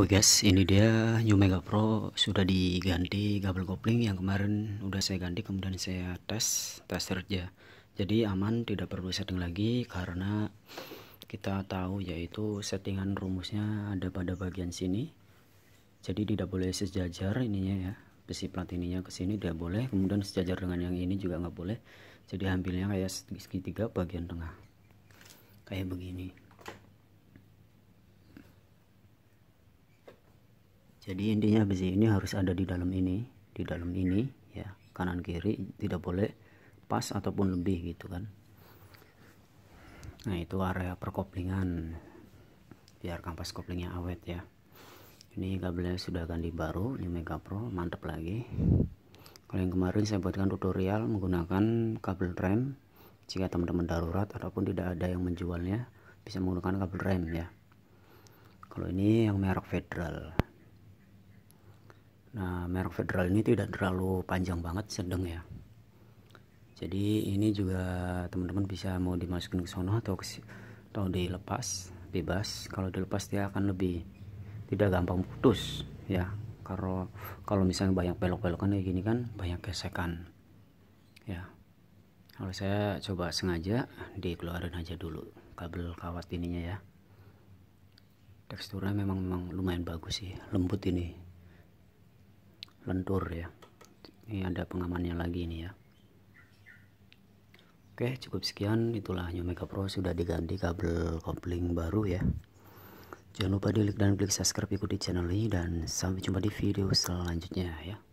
Oke oh, guys, ini dia New Mega Pro sudah diganti kabel kopling yang kemarin udah saya ganti kemudian saya tes tes kerja. Jadi aman, tidak perlu setting lagi karena kita tahu yaitu settingan rumusnya ada pada bagian sini. Jadi tidak boleh sejajar ininya ya. Besi plat ininya ke sini tidak boleh, kemudian sejajar dengan yang ini juga nggak boleh. Jadi hampirnya kayak segitiga bagian tengah. Kayak begini. jadi intinya besi ini harus ada di dalam ini di dalam ini ya kanan kiri tidak boleh pas ataupun lebih gitu kan nah itu area perkoplingan biar kampas koplingnya awet ya ini kabelnya sudah ganti baru ini Mega Pro mantep lagi kalau yang kemarin saya buatkan tutorial menggunakan kabel rem jika teman-teman darurat ataupun tidak ada yang menjualnya bisa menggunakan kabel rem ya kalau ini yang merek federal Nah, merek federal ini tidak terlalu panjang banget, sedang ya. Jadi ini juga teman-teman bisa mau dimasukin ke sono atau ke, atau dilepas bebas. Kalau dilepas dia akan lebih tidak gampang putus ya. Kalau kalau misalnya banyak belok-belokan kayak gini kan banyak gesekan. Ya. Kalau saya coba sengaja dikeluarin aja dulu kabel kawat ininya ya. Teksturnya memang memang lumayan bagus sih, lembut ini lentur ya ini ada pengamannya lagi ini ya Oke cukup sekian itulah New Mega Pro sudah diganti kabel kopling baru ya Jangan lupa di like dan klik subscribe ikuti channel ini dan sampai jumpa di video selanjutnya ya